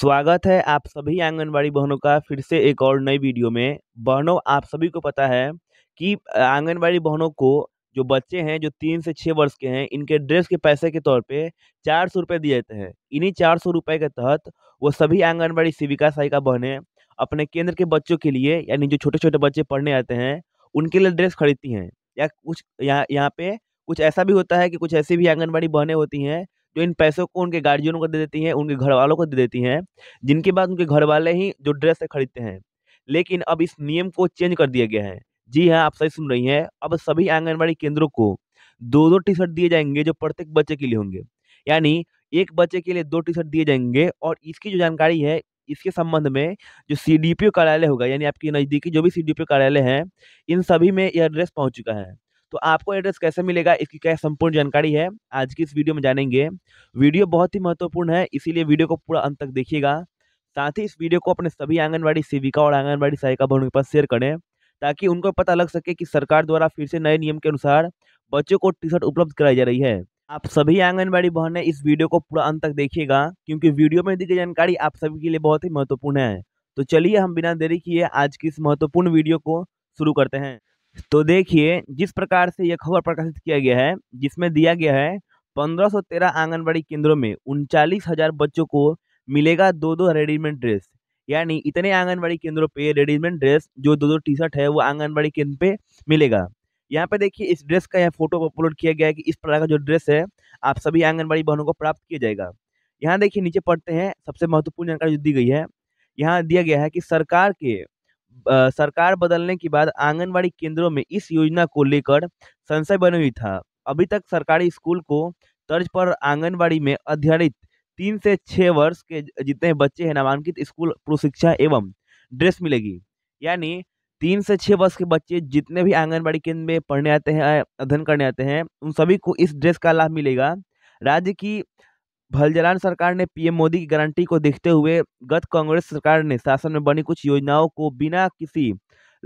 स्वागत है आप सभी आंगनबाड़ी बहनों का फिर से एक और नई वीडियो में बहनों आप सभी को पता है कि आंगनबाड़ी बहनों को जो बच्चे हैं जो तीन से छः वर्ष के हैं इनके ड्रेस के पैसे के तौर पे चार सौ रुपये दिए जाते हैं इन्हीं चार सौ रुपये के तहत वो सभी आंगनबाड़ी सेविका सहायिका बहनें अपने केंद्र के बच्चों के लिए यानी जो छोटे छोटे बच्चे पढ़ने आते हैं उनके लिए ड्रेस खरीदती हैं या कुछ यहाँ यहाँ पे कुछ ऐसा भी होता है कि कुछ ऐसी भी आंगनबाड़ी बहनें होती हैं जो इन पैसों को उनके गार्जियनों को दे देती हैं उनके घर वालों को दे देती हैं जिनके बाद उनके घर वाले ही जो ड्रेस खरीदते हैं लेकिन अब इस नियम को चेंज कर दिया गया है जी हाँ आप सही सुन रही हैं अब सभी आंगनबाड़ी केंद्रों को दो दो टी शर्ट दिए जाएंगे जो प्रत्येक बच्चे के लिए होंगे यानी एक बच्चे के लिए दो टी शर्ट दिए जाएंगे और इसकी जो जानकारी है इसके संबंध में जो सी डी पी ओ कार्यालय होगा यानी आपके नज़दीकी जो भी सी डी पी ओ कार्यालय हैं इन सभी में यह एड्रेस पहुंच चुका है तो आपको एड्रेस कैसे मिलेगा इसकी क्या संपूर्ण जानकारी है आज की इस वीडियो में जानेंगे वीडियो बहुत ही महत्वपूर्ण है इसीलिए वीडियो को पूरा अंत तक देखिएगा साथ ही इस वीडियो को अपने सभी आंगनबाड़ी सेविका और आंगनबाड़ी सहायिका भवनों के पास शेयर करें ताकि उनको पता लग सके कि सरकार द्वारा फिर से नए नियम के अनुसार बच्चों को टी शर्ट उपलब्ध कराई जा रही है आप सभी आंगनबाड़ी बहनें इस वीडियो को पूरा अंत तक देखिएगा क्योंकि वीडियो में दी गई जानकारी आप सभी के लिए बहुत ही महत्वपूर्ण है तो चलिए हम बिना देरी किए आज की इस महत्वपूर्ण वीडियो को शुरू करते हैं तो देखिए जिस प्रकार से यह खबर प्रकाशित किया गया है जिसमें दिया गया है 1513 आंगनबाड़ी केंद्रों में उनचालीस हज़ार बच्चों को मिलेगा दो दो रेडीमेड ड्रेस यानी इतने आंगनबाड़ी केंद्रों पे रेडीमेड ड्रेस जो दो दो टी शर्ट है वो आंगनबाड़ी केंद्र पे मिलेगा यहाँ पे देखिए इस ड्रेस का यहाँ फोटो अपलोड किया गया है कि इस प्रकार का जो ड्रेस है आप सभी आंगनबाड़ी बहनों को प्राप्त किया जाएगा यहाँ देखिए नीचे पढ़ते हैं सबसे महत्वपूर्ण जानकारी जो दी गई है यहाँ दिया गया है कि सरकार के सरकार बदलने के बाद आंगनबाड़ी केंद्रों में इस योजना को लेकर संशय बनी हुई था अभी तक सरकारी स्कूल को तर्ज पर आंगनबाड़ी में अध्ययनित तीन से छः वर्ष के जितने बच्चे हैं नामांकित स्कूल प्रशिक्षा एवं ड्रेस मिलेगी यानी तीन से छः वर्ष के बच्चे जितने भी आंगनबाड़ी केंद्र में पढ़ने आते हैं अध्ययन करने आते हैं उन सभी को इस ड्रेस का लाभ मिलेगा राज्य की भलजलान सरकार ने पीएम मोदी की गारंटी को देखते हुए गत कांग्रेस सरकार ने शासन में बनी कुछ योजनाओं को बिना किसी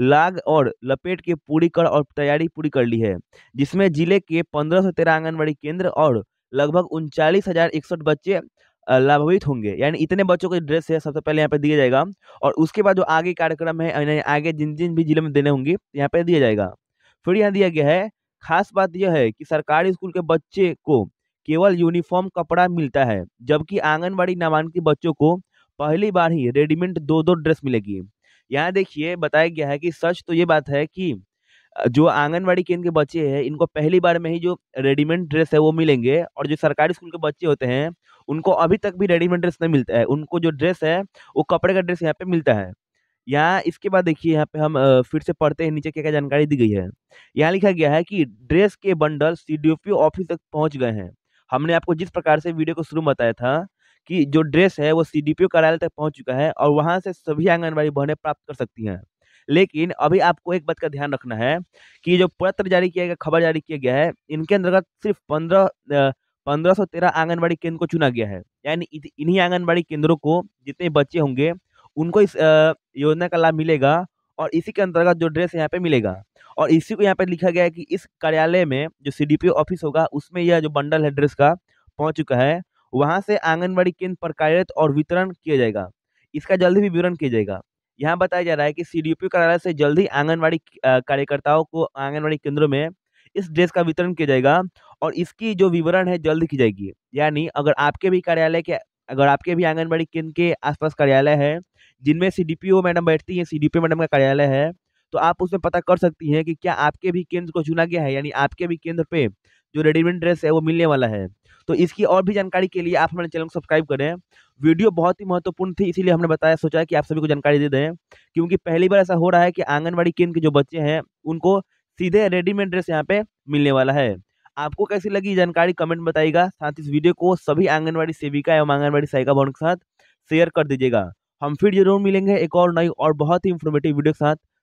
लाग और लपेट के पूरी कर और तैयारी पूरी कर ली है जिसमें जिले के पंद्रह सौ तेरह आंगनबाड़ी केंद्र और लगभग उनचालीस हजार इकसठ बच्चे लाभान्वित होंगे यानी इतने बच्चों को ड्रेस है सबसे पहले यहाँ पे दिया जाएगा और उसके बाद जो आगे कार्यक्रम है यानी आगे जिन जिन भी जिले में देने होंगे यहाँ पे दिया जाएगा फिर यहाँ दिया गया है खास बात यह है कि सरकारी स्कूल के बच्चे को केवल यूनिफॉर्म कपड़ा मिलता है जबकि आंगनबाड़ी नामांकित बच्चों को पहली बार ही रेडीमेड दो दो ड्रेस मिलेगी यहाँ देखिए बताया गया है कि सच तो ये बात है कि जो आंगनबाड़ी केंद्र के बच्चे हैं इनको पहली बार में ही जो रेडीमेड ड्रेस है वो मिलेंगे और जो सरकारी स्कूल के बच्चे होते हैं उनको अभी तक भी रेडीमेड ड्रेस नहीं मिलता है उनको जो ड्रेस है वो कपड़े का ड्रेस यहाँ पे मिलता है यहाँ इसके बाद देखिए यहाँ पे हम फिर से पढ़ते हैं नीचे क्या क्या जानकारी दी गई है यहाँ लिखा गया है कि ड्रेस के बंडल सी ऑफिस तक पहुँच गए हैं हमने आपको जिस प्रकार से वीडियो को शुरू में बताया था कि जो ड्रेस है वो सी डी कार्यालय तक पहुँच चुका है और वहाँ से सभी आंगनबाड़ी बहनें प्राप्त कर सकती हैं लेकिन अभी आपको एक बात का ध्यान रखना है कि जो पत्र जारी किया गया खबर जारी किया गया है इनके अंतर्गत सिर्फ पंद्रह पंद्रह सौ तेरह आंगनबाड़ी केंद्र को चुना गया है यानी इन्हीं आंगनबाड़ी केंद्रों को जितने बच्चे होंगे उनको इस योजना का लाभ मिलेगा और इसी के अंतर्गत जो ड्रेस यहाँ पे मिलेगा और इसी को यहाँ पर लिखा गया है कि इस कार्यालय में जो सी ऑफिस होगा उसमें यह जो बंडल है ड्रेस का पहुँच चुका है वहाँ से आंगनबाड़ी केंद्र पर कार्यरत और वितरण किया जाएगा इसका जल्दी भी विवरण किया जाएगा यहाँ बताया जा रहा है कि सी डी कार्यालय से जल्द ही आंगनबाड़ी कार्यकर्ताओं को आंगनबाड़ी केंद्रों में इस ड्रेस का वितरण किया जाएगा और इसकी जो विवरण है जल्द की जाएगी यानी अगर आपके भी कार्यालय के अगर आपके भी आंगनबाड़ी केंद्र के आसपास कार्यालय है जिनमें सी मैडम बैठती हैं सी मैडम का कार्यालय है तो आप उसमें पता कर सकती हैं कि क्या आपके भी केंद्र को चुना गया है यानी आपके भी केंद्र पे जो रेडीमेड ड्रेस है वो मिलने वाला है तो इसकी और भी जानकारी के लिए आप हमारे चैनल को सब्सक्राइब करें वीडियो बहुत ही महत्वपूर्ण थी इसीलिए हमने बताया सोचा कि आप सभी को जानकारी दे दें क्योंकि पहली बार ऐसा हो रहा है कि आंगनबाड़ी केंद्र के जो बच्चे हैं उनको सीधे रेडीमेड ड्रेस यहाँ पे मिलने वाला है आपको कैसी लगी जानकारी कमेंट बताइएगा साथ इस वीडियो को सभी आंगनबाड़ी सेविका एवं आंगनबाड़ी सहायिका भवन के साथ शेयर कर दीजिएगा हम फिर जरूर मिलेंगे एक और नई और बहुत ही इन्फॉर्मेटिव वीडियो के साथ